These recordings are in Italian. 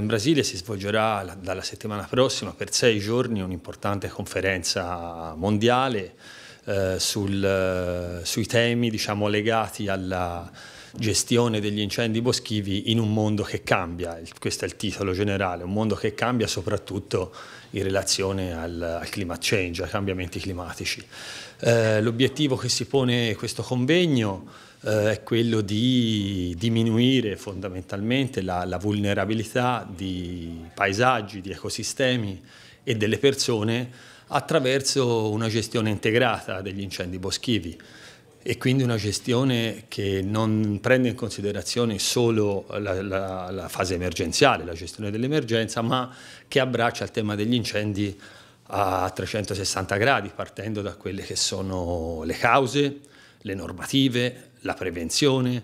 In Brasile si svolgerà dalla settimana prossima per sei giorni un'importante conferenza mondiale eh, sul, eh, sui temi diciamo, legati alla gestione degli incendi boschivi in un mondo che cambia, questo è il titolo generale, un mondo che cambia soprattutto in relazione al, al climate change, ai cambiamenti climatici. Eh, l'obiettivo che si pone questo convegno eh, è quello di diminuire fondamentalmente la, la vulnerabilità di paesaggi, di ecosistemi e delle persone attraverso una gestione integrata degli incendi boschivi e quindi una gestione che non prende in considerazione solo la, la, la fase emergenziale, la gestione dell'emergenza, ma che abbraccia il tema degli incendi a 360 gradi, partendo da quelle che sono le cause, le normative, la prevenzione,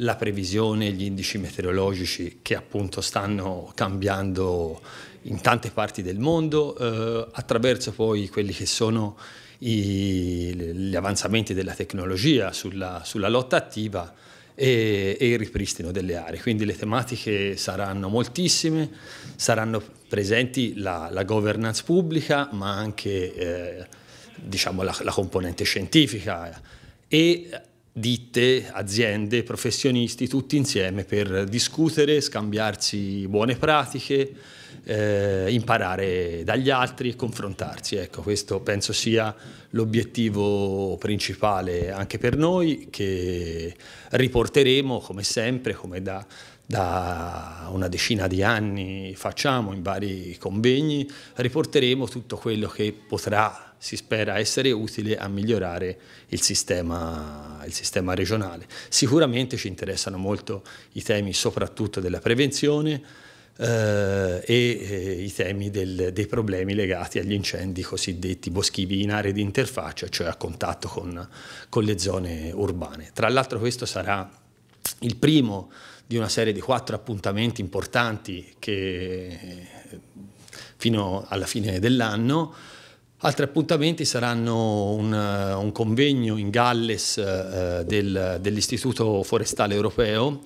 la previsione, gli indici meteorologici che appunto stanno cambiando in tante parti del mondo, eh, attraverso poi quelli che sono i, gli avanzamenti della tecnologia sulla, sulla lotta attiva e, e, il ripristino delle aree. Quindi le tematiche saranno moltissime, saranno presenti la, la governance pubblica, ma anche eh, diciamo la, la componente scientifica eh, e ditte, aziende, professionisti, tutti insieme per discutere, scambiarsi buone pratiche, eh, imparare dagli altri e confrontarsi. Ecco, questo penso sia l'obiettivo principale anche per noi che riporteremo come sempre, come da da una decina di anni facciamo in vari convegni, riporteremo tutto quello che potrà, si spera, essere utile a migliorare il sistema, il sistema regionale. Sicuramente ci interessano molto i temi soprattutto della prevenzione, Uh, e, e eh, i temi del, dei problemi legati agli incendi cosiddetti boschivi in aree di interfaccia, cioè a contatto con, con le zone urbane. Tra l'altro questo sarà il primo di una serie di quattro appuntamenti importanti che eh, fino alla fine dell'anno. Altri appuntamenti saranno un, eh, un convegno in Galles eh, del, dell'Istituto Forestale Europeo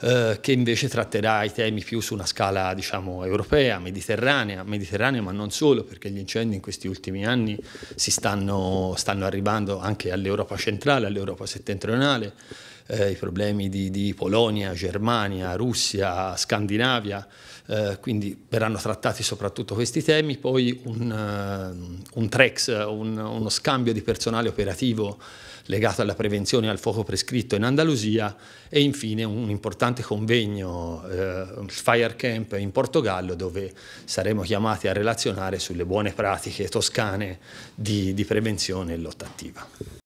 eh, che invece tratterà i temi più su una scala diciamo, europea, mediterranea, mediterranea ma non solo perché gli incendi in questi ultimi anni si stanno, stanno arrivando anche all'Europa centrale, all'Europa settentrionale eh, i problemi di, di, Polonia, Germania, Russia, Scandinavia, eh, quindi verranno trattati soprattutto questi temi, poi un, eh, un TREX, un, uno scambio di personale operativo legato alla prevenzione al fuoco prescritto in Andalusia e infine un importante convegno, eh, Fire Camp in Portogallo, dove saremo chiamati a relazionare sulle buone pratiche toscane di, di prevenzione e lotta attiva.